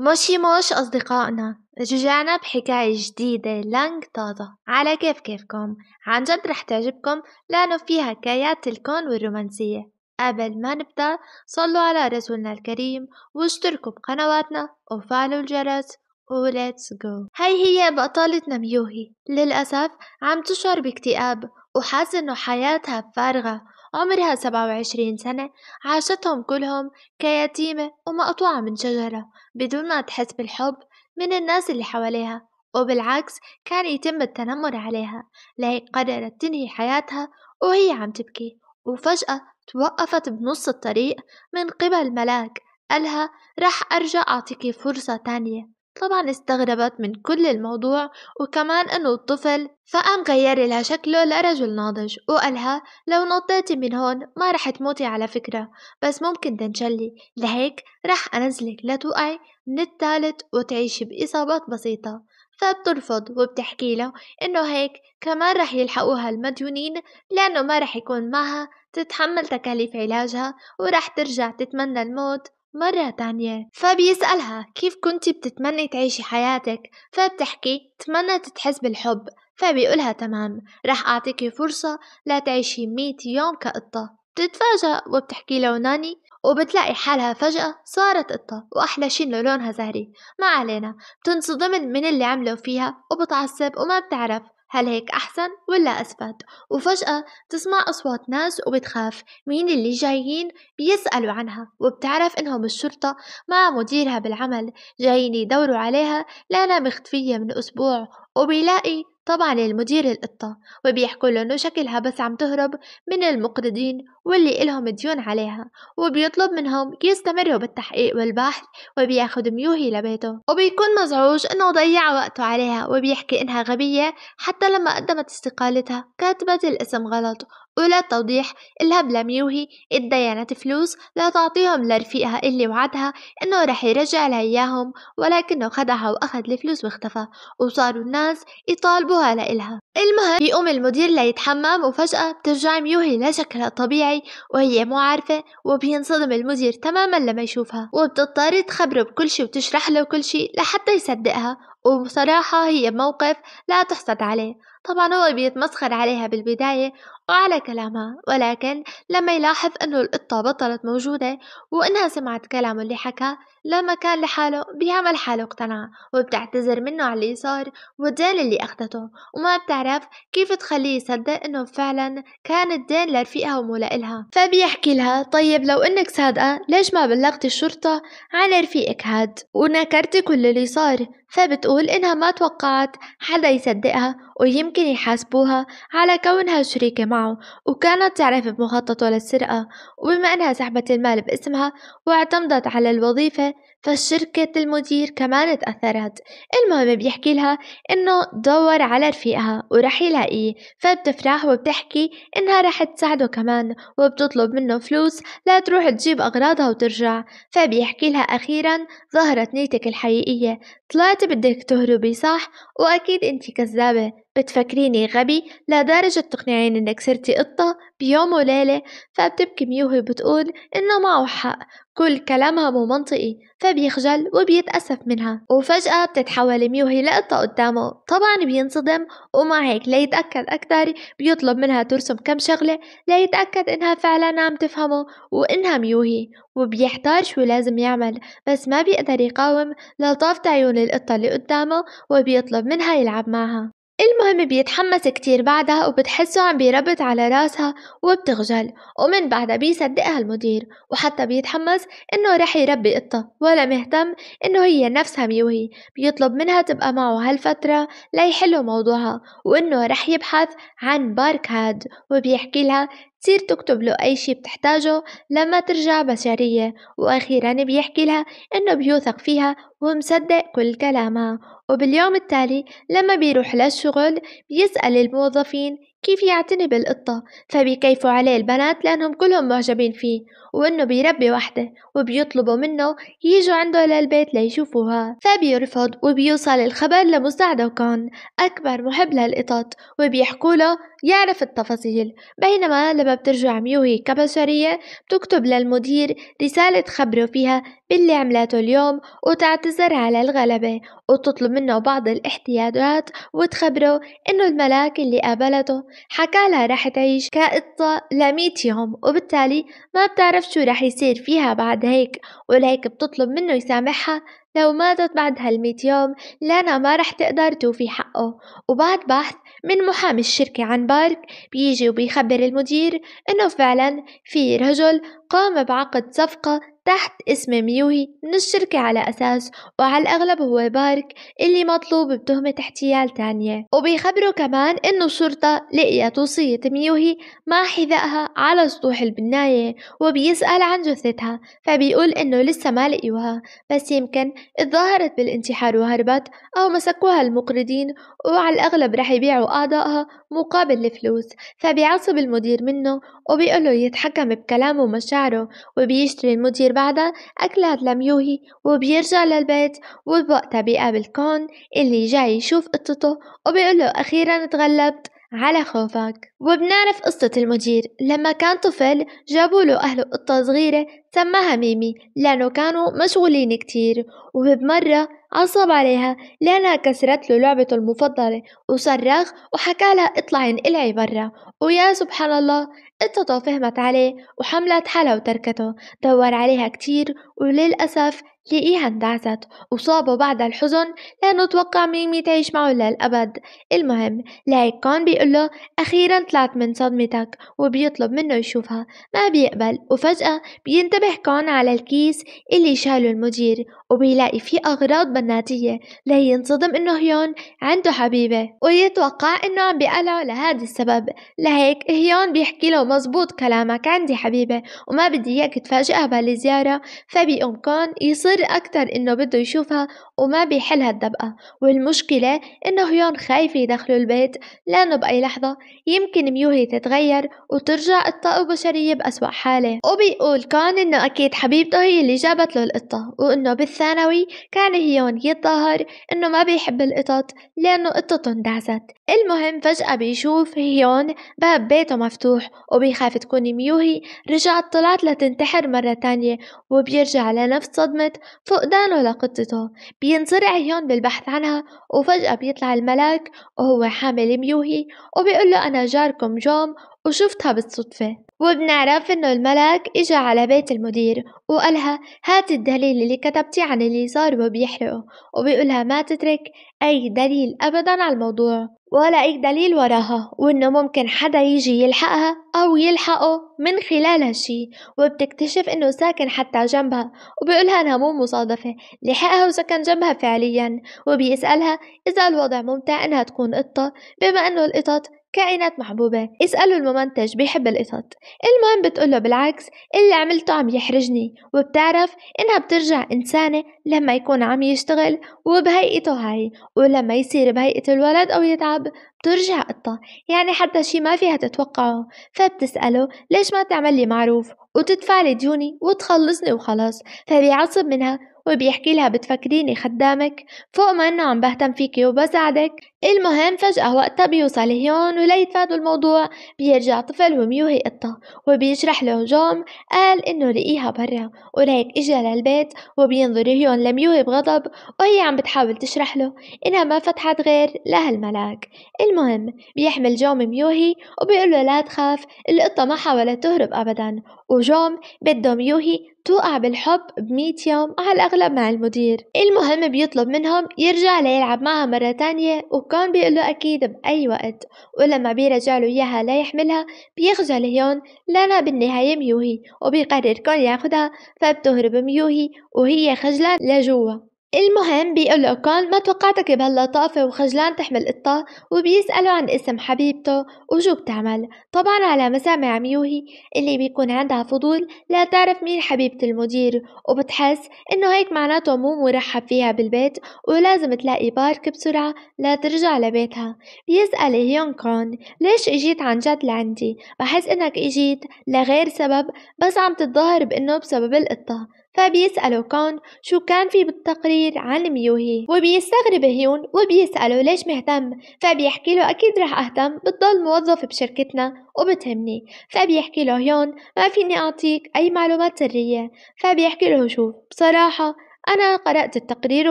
موشي موش أصدقائنا رجعنا بحكاية جديدة لانج طازة على كيف كيفكم عن جد رح تعجبكم لأنه فيها حكايات الكون والرومانسية قبل ما نبدأ صلوا على رسولنا الكريم واشتركوا بقنواتنا وفعلوا الجرس وليتس جو هاي هي بطلتنا ميوهي للأسف عم تشعر باكتئاب وحاسة إنه حياتها فارغة عمرها سبعة وعشرين سنة عاشتهم كلهم كيتيمة ومقطوعة من شجرة بدون ما تحس بالحب من الناس اللي حواليها وبالعكس كان يتم التنمر عليها لهيك قررت تنهي حياتها وهي عم تبكي وفجأة توقفت بنص الطريق من قبل ملاك قالها رح أرجع أعطيكي فرصة تانية طبعا استغربت من كل الموضوع وكمان انه الطفل فقام غير لها شكله لرجل ناضج وقالها لو نطيتي من هون ما رح تموتي على فكرة بس ممكن تنشلي لهيك رح انزلك لتوقعي من الثالث وتعيشي بإصابات بسيطة فبترفض وبتحكي له انه هيك كمان رح يلحقوها المديونين لانه ما رح يكون معها تتحمل تكاليف علاجها ورح ترجع تتمنى الموت مرة تانية فبيسألها كيف كنتي بتتمني تعيشي حياتك فبتحكي تمنى تتحس بالحب فبيقولها تمام رح أعطيكي فرصة لا تعيشي مية يوم كقطة بتتفاجأ وبتحكي له ناني وبتلاقي حالها فجأة صارت قطة وأحلى شي إنه لونها زهري ما علينا بتنصدم من اللي عملوا فيها وبتعصب وما بتعرف هل هيك أحسن ولا أثبت وفجأة تسمع أصوات ناس وبتخاف مين اللي جايين بيسألوا عنها وبتعرف إنهم الشرطة مع مديرها بالعمل جايين يدوروا عليها لأنها مختفية من أسبوع وبيلاقي طبعا المدير القطة وبيحكوا له انه شكلها بس عم تهرب من المقرضين واللي إلهم ديون عليها وبيطلب منهم يستمروا بالتحقيق والبحث وبياخد ميوهي لبيته وبيكون مزعوج انه ضيع وقته عليها وبيحكي انها غبية حتى لما قدمت استقالتها كتبت الاسم غلط وللتوضيح توضيح إلها بلميوهي اتدينت فلوس لتعطيهم لرفيقها اللي وعدها إنه رح يرجع لها إياهم ولكنه خدعها وأخد الفلوس واختفى وصاروا الناس يطالبوها لإلها المهم بيقوم المدير ليتحمم وفجأة بترجع ميوهي لشكلها الطبيعي وهي مو عارفة وبينصدم المدير تماما لما يشوفها وبتضطر تخبره بكل شي وتشرح له كل شي لحتى يصدقها وبصراحة هي موقف لا تحسد عليه طبعا هو بيتمسخر عليها بالبداية وعلى كلامها ولكن لما يلاحظ انه القطة بطلت موجودة وانها سمعت كلامه اللي حكاه لما كان لحاله بيعمل حاله اقتنع وبتعتذر منه على اللي صار والدين اللي اخدته وما بتعرف كيف تخليه يصدق انه فعلا كان الدين لرفيقها ومو لها فبيحكي لها طيب لو انك صادقة ليش ما بلغتي الشرطة عن رفيقك هاد ونكرتي كل اللي صار فبتقول بتقول إنها ما توقعت حدا يصدقها ويمكن يحاسبوها على كونها شريكة معه وكانت تعرف بمخططه للسرقة وبما إنها سحبت المال باسمها واعتمدت على الوظيفة فشركة المدير كمان تأثرت المهم بيحكي لها إنه دور على رفيقها ورح يلاقيه فبتفرح وبتحكي إنها رح تساعده كمان وبتطلب منه فلوس لا تروح تجيب أغراضها وترجع فبيحكي لها أخيرا ظهرت نيتك الحقيقية طلعت بدك تهربي صح وأكيد أنت كذابة بتفكريني غبي لدرجة تقنعين أنك صرتي قطة بيوم وليلة فبتبكي ميوهي بتقول إنه معه حق كل كلامها مو منطقي فبيخجل وبيتأسف منها وفجأة بتتحول ميوهي لقطة قدامه طبعا بينصدم ومع هيك ليتأكد أكتر بيطلب منها ترسم كم شغلة ليتأكد إنها فعلا عم تفهمه وإنها ميوهي وبيحتار شو لازم يعمل بس ما بيقدر يقاوم لطافة عيون القطة اللي قدامه وبيطلب منها يلعب معها المهم بيتحمس كتير بعدها وبتحسه عم بيربط على راسها وبتخجل ومن بعدها بيصدقها المدير وحتى بيتحمس انه رح يربي قطة ولا مهتم انه هي نفسها ميوهي بيطلب منها تبقى معه هالفترة ليحلوا موضوعها وانه رح يبحث عن بارك هاد وبيحكي لها بتصير تكتب له أي شي بتحتاجه لما ترجع بشرية وأخيرا بيحكي لها إنه بيوثق فيها ومصدق كل كلامها وباليوم التالي لما بيروح للشغل بيسأل الموظفين كيف يعتني بالقطة فبيكيفوا عليه البنات لأنهم كلهم معجبين فيه وإنه بيربي وحده وبيطلبوا منه يجوا عنده للبيت ليشوفوها فبيرفض وبيوصل الخبر لمساعدة وكان أكبر محب للقطط وبيحكوا له يعرف التفاصيل بينما لما بترجع ميوهي كبشرية بتكتب للمدير رسالة خبره فيها باللي عملته اليوم وتعتذر على الغلبة وتطلب منه بعض الاحتياجات وتخبره إنه الملاك اللي قابلته حكالها رح تعيش كقطة لميت يوم وبالتالي ما بتعرف شو رح يصير فيها بعد هيك ولهيك بتطلب منه يسامحها لو ماتت بعد هالميت يوم لانا ما رح تقدر توفي حقه وبعد بحث من محامي الشركة عن بارك بيجي وبيخبر المدير انه فعلا في رجل قام بعقد صفقة تحت اسم ميوهي من الشركة على أساس وعلى الأغلب هو بارك اللي مطلوب بتهمة احتيال تانية وبيخبره كمان إنه الشرطة لقيت وصية ميوهي مع حذائها على سطوح البناية وبيسأل عن جثتها فبيقول إنه لسه ما لقيوها بس يمكن اتظاهرت بالانتحار وهربت أو مسكوها المقرضين وعلى الأغلب رح يبيعوا أعضائها مقابل الفلوس فبيعصب المدير منه وبيقوله يتحكم بكلامه ومشاعره وبيشتري المدير بعدها أكلات لميوهي وبيرجع للبيت وبوقتها بيقابل كون اللي جاي يشوف قطته وبيقوله أخيرا تغلبت على خوفك وبنعرف قصة المدير لما كان طفل جابوا له أهله قطة صغيرة سماها ميمي لأنه كانوا مشغولين كتير وبمرة عصب عليها لأنها كسرت له لعبته المفضلة وصرخ وحكى لها اطلعي انقلعي برا ويا سبحان الله قطته فهمت عليه وحملت حلا وتركته دور عليها كتير وللأسف تلاقيها اندعست وصابه بعد الحزن لأنه توقع ميمي تعيش معه للأبد المهم لهيك كان له أخيرا طلعت من صدمتك وبيطلب منه يشوفها ما بيقبل وفجأة بينتبه كان على الكيس اللي شاله المدير وبيلاقي فيه أغراض بناتية لينصدم إنه هيون عنده حبيبة ويتوقع إنه عم بيقلع لهذا السبب لهيك هيون بيحكي له مزبوط كلامك عندي حبيبة وما بدي إياك تفاجئها بهالزيارة فبيقوم كان يصير مصر أكتر إنه بده يشوفها وما بيحل هالدبقة والمشكلة إنه هيون خايف يدخلوا البيت لأنه بأي لحظة يمكن ميوهي تتغير وترجع الطاقة البشرية بأسوأ حالة وبيقول كان إنه أكيد حبيبته هي اللي جابت له القطة وإنه بالثانوي كان هيون يتظاهر إنه ما بيحب القطط لأنه قطته اندعزت المهم فجأة بيشوف هيون باب بيته مفتوح وبيخاف تكون ميوهي رجعت طلعت لتنتحر مرة تانية وبيرجع لنفس صدمة فقدانه لقطته بينزرع هيون بالبحث عنها وفجأة بيطلع الملاك وهو حامل ميوهي وبيقول له أنا جاركم جوم وشفتها بالصدفة وبنعرف انه الملاك اجا على بيت المدير وقالها هات الدليل اللي كتبتي عن اللي صار وبيحرقه وبيقولها ما تترك اي دليل ابدا على الموضوع ولا أي دليل وراها وإنه ممكن حدا يجي يلحقها أو يلحقه من خلالها شي وبتكتشف إنه ساكن حتى جنبها وبيقولها إنها مو مصادفة لحقها وسكن جنبها فعليا وبيسألها إذا الوضع ممتع إنها تكون قطة بما إنه القطط كائنات محبوبة اسألوا الممنتج بيحب القطط المهم بتقوله بالعكس اللي عملته عم يحرجني وبتعرف إنها بترجع إنسانة لما يكون عم يشتغل وبهيئته هاي ولما يصير بهيئة الولد أو يتعب بترجع قطة يعني حتى شي ما فيها تتوقعه فبتسأله ليش ما تعمل لي معروف وتدفع لي ديوني وتخلصني وخلاص فبيعصب منها وبيحكي لها بتفكريني خدامك فوق ما انه عم بهتم فيكي وبساعدك المهم فجأة وقتها بيوصل هيون وليتفادوا الموضوع بيرجع طفل وميوهي قطة وبيشرح له جوم قال انه لقيها برا ولهيك اجى للبيت وبينظر هيون لميوهي بغضب وهي عم بتحاول تشرح له انها ما فتحت غير لهالملاك المهم بيحمل جوم ميوهي وبيقول له لا تخاف القطة ما حاولت تهرب ابدا وجوم بده ميوهي بتوقع بالحب بمية يوم على الأغلب مع المدير المهم بيطلب منهم يرجع ليلعب معها مرة تانية وكان بيقله أكيد بأي وقت ولما بيرجع له إياها ليحملها بيخجل هيون لأنها بالنهاية ميوهي وبيقرر كون ياخدها فبتهرب ميوهي وهي خجلة لجوا المهم كون ما توقعتك بهاللطافة وخجلان تحمل قطة وبيسألوا عن اسم حبيبته وشو بتعمل طبعا على مسامع ميوهي اللي بيكون عندها فضول لا تعرف مين حبيبة المدير وبتحس انه هيك معناته مو مرحب فيها بالبيت ولازم تلاقي بارك بسرعة لا ترجع لبيتها بيسأل هيون كون ليش اجيت عن جد لعندي بحس انك اجيت لغير سبب بس عم تتظاهر بانه بسبب القطة فبيسأله كون شو كان في بالتقرير عن ميوهي وبيستغرب هيون وبيسأله ليش مهتم فبيحكي له أكيد رح أهتم بضل موظف بشركتنا وبتهمني فبيحكي له هيون ما فيني أعطيك أي معلومات سرية فبيحكي له شوف بصراحة أنا قرأت التقرير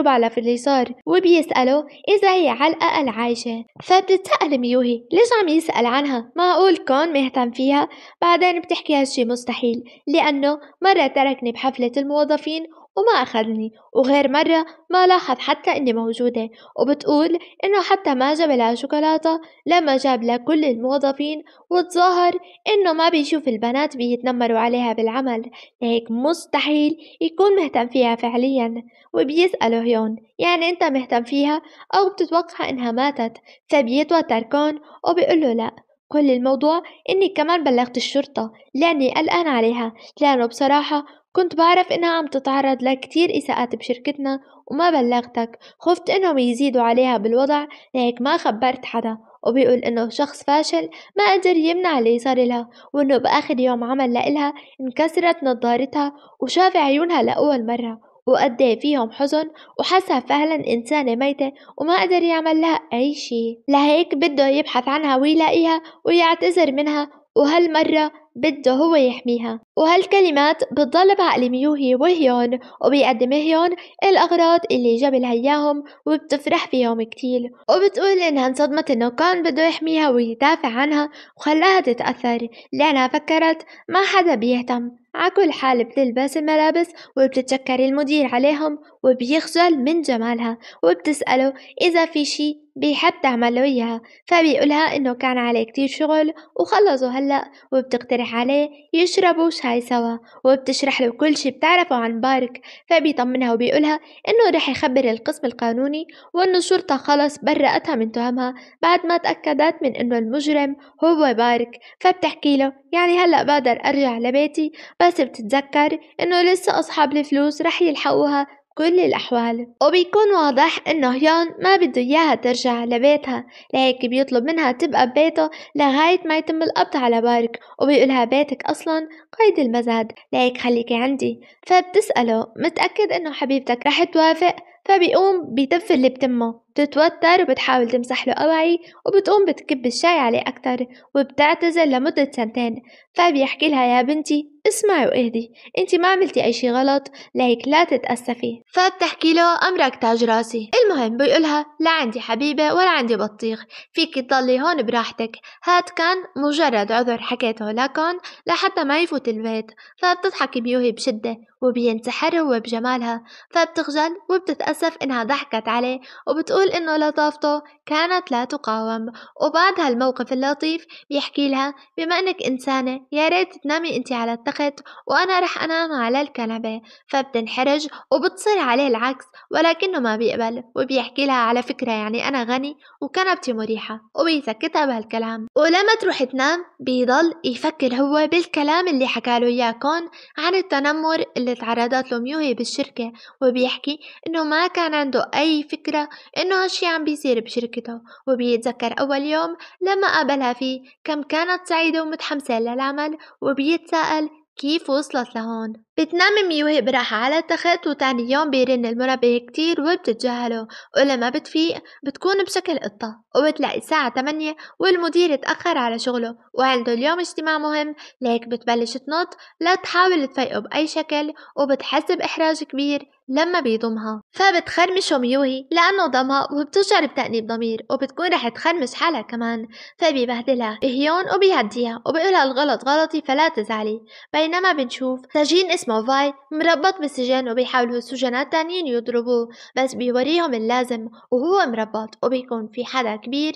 وبعرف اللي صار وبيسأله إذا هي علقة العايشة فبتتسأل ميوهي ليش عم يسأل عنها معقول كون مهتم فيها بعدين بتحكي هالشي مستحيل لأنه مرة تركني بحفلة الموظفين وما أخذني وغير مرة ما لاحظ حتى إني موجودة وبتقول إنه حتى ما جاب لها شوكولاتة لما جاب لها كل الموظفين وتظاهر إنه ما بيشوف البنات بيتنمروا عليها بالعمل لهيك مستحيل يكون مهتم فيها فعليا وبيسأله هيون يعني أنت مهتم فيها أو بتتوقع إنها ماتت فبيتوتر طيب كون وبيقوله لأ كل الموضوع إني كمان بلغت الشرطة لأني قلقان عليها لأنه بصراحة كنت بعرف إنها عم تتعرض لكتير إساءات بشركتنا وما بلغتك خفت إنهم يزيدوا عليها بالوضع لهيك ما خبرت حدا وبيقول إنه شخص فاشل ما قدر يمنع اللي صار لها وإنه بآخر يوم عمل لإلها انكسرت نظارتها وشاف عيونها لأول مرة وقد إيه فيهم حزن وحسها فعلا إنسانة ميتة وما قدر يعمل لها أي شي لهيك بده يبحث عنها ويلاقيها ويعتذر منها وهالمرة بده هو يحميها وهالكلمات بتضل بعقل ميوهي وهيون وبيقدم هيون الأغراض اللي جاب لها إياهم وبتفرح فيهم كتير وبتقول إنها انصدمت إنه كان بده يحميها ويدافع عنها وخلاها تتأثر لأنها فكرت ما حدا بيهتم عكل حال بتلبس الملابس وبتتشكر المدير عليهم وبيخجل من جمالها وبتسأله إذا في شي بيحب حب إياها فبيقولها إنه كان عليه كتير شغل وخلصوا هلأ وبتقترح عليه يشربوا شاي سوا وبتشرح له كل شي بتعرفه عن بارك فبيطمنها وبيقولها إنه رح يخبر القسم القانوني وإنه الشرطة خلص برأتها من تهمها بعد ما تأكدت من إنه المجرم هو بارك فبتحكي له يعني هلأ بقدر أرجع لبيتي بس بتتذكر إنه لسه أصحاب الفلوس رح يلحقوها كل الأحوال وبيكون واضح إنه هيون ما بده إياها ترجع لبيتها لهيك بيطلب منها تبقى ببيته لغاية ما يتم القبض على بارك وبيقولها بيتك أصلا قيد المزاد لهيك خليكي عندي فبتسأله متأكد إنه حبيبتك رح توافق فبيقوم بيتف اللي بتمه بتتوتر وبتحاول تمسح له أوعي وبتقوم بتكب الشاي عليه أكتر وبتعتذر لمدة سنتين فبيحكي لها يا بنتي اسمعي واهدي انت ما عملتي اي شي غلط لهيك لا تتأسفي فبتحكي له امرك تاج راسي المهم بيقولها لا عندي حبيبة ولا عندي بطيخ فيك تضلي هون براحتك هاد كان مجرد عذر حكيته لكن لحتى ما يفوت البيت فبتضحك بيوهي بشدة وبينتحر هو بجمالها فبتخجل وبتتأسف انها ضحكت عليه وبتقول بتقول إنه لطافته كانت لا تقاوم وبعد هالموقف اللطيف بيحكي لها بما إنك إنسانة يا ريت تنامي أنت على التخت وأنا رح أنام على الكنبة فبتنحرج وبتصير عليه العكس ولكنه ما بيقبل وبيحكي لها على فكرة يعني أنا غني وكنبتي مريحة وبيسكتها بهالكلام ولما تروح تنام بيضل يفكر هو بالكلام اللي حكاله إياه كون عن التنمر اللي تعرضت له ميوهي بالشركة وبيحكي إنه ما كان عنده أي فكرة إنه هالشي عم بيصير بشركته وبيتذكر أول يوم لما قابلها فيه كم كانت سعيدة ومتحمسة للعمل وبيتساءل كيف وصلت لهون بتنام ميوهي براحة على التخت وتاني يوم بيرن المنبه كتير وبتتجاهله ولما بتفيق بتكون بشكل قطة وبتلاقي الساعة 8 والمدير اتأخر على شغله وعنده اليوم اجتماع مهم لهيك بتبلش تنط لا تحاول تفيقه بأي شكل وبتحس بإحراج كبير لما بيضمها فبتخرمشه ميوهي لأنه ضمها وبتشعر بتأنيب ضمير وبتكون رح تخرمش حالها كمان فبيبهدلها بهيون وبيهديها وبيقولها الغلط غلطي فلا تزعلي بينما بنشوف سجين اسمه فاي مربط بالسجن وبيحاولوا السجناء التانيين يضربوه بس بيوريهم اللازم وهو مربط وبيكون في حدا كبير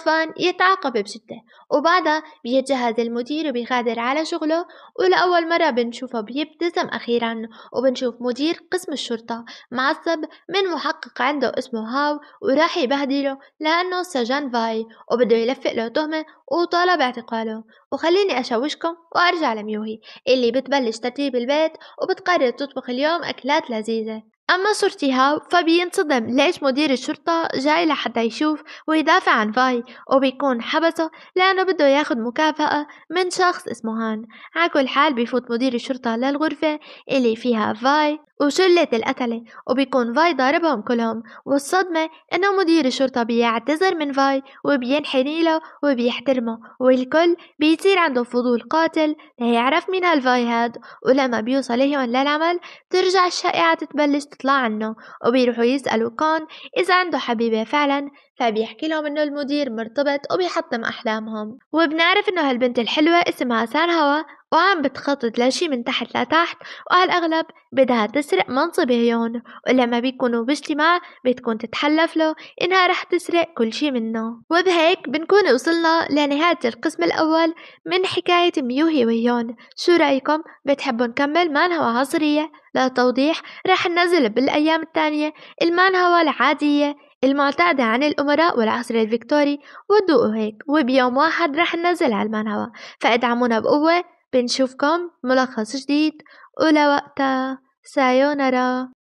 فان يتعاقب بشدة وبعدها بيتجهز المدير وبيغادر على شغله ولأول مرة بنشوفه بيبتسم أخيرا وبنشوف مدير قسم قسم الشرطة معصب من محقق عنده اسمه هاو وراح يبهدله لأنه سجن فاي وبده يلفق له تهمة وطالب اعتقاله وخليني أشوشكم وأرجع لميوهي اللي بتبلش ترتيب البيت وبتقرر تطبخ اليوم أكلات لذيذة أما صورتي هاو فبينصدم ليش مدير الشرطة جاي لحتى يشوف ويدافع عن فاي وبيكون حبسه لأنه بده ياخد مكافأة من شخص اسمه هان عكل حال بيفوت مدير الشرطة للغرفة اللي فيها فاي وشلة القتلة وبيكون فاي ضاربهم كلهم والصدمة إنه مدير الشرطة بيعتذر من فاي وبينحني له وبيحترمه والكل بيصير عنده فضول قاتل ليعرف مين هالفاي هاد ولما بيوصل هيون للعمل ترجع الشائعة تتبلش تطلع عنه وبيروحوا يسألوا كون إذا عنده حبيبة فعلا فبيحكي لهم انه المدير مرتبط وبيحطم احلامهم وبنعرف انه هالبنت الحلوة اسمها سان هوا وعم بتخطط لشي من تحت لتحت وعلى الأغلب بدها تسرق منصب هيون ولما بيكونوا باجتماع بتكون تتحلف له إنها رح تسرق كل شي منه وبهيك بنكون وصلنا لنهاية القسم الأول من حكاية ميوهي وهيون شو رأيكم بتحبوا نكمل مانهوا عصرية لتوضيح رح ننزل بالأيام التانية المانهوا العادية المعتادة عن الأمراء والعصر الفيكتوري ودوقوا هيك وبيوم واحد رح ننزل على المنهوة فادعمونا بقوة بنشوفكم ملخص جديد ولوقتها سايونارا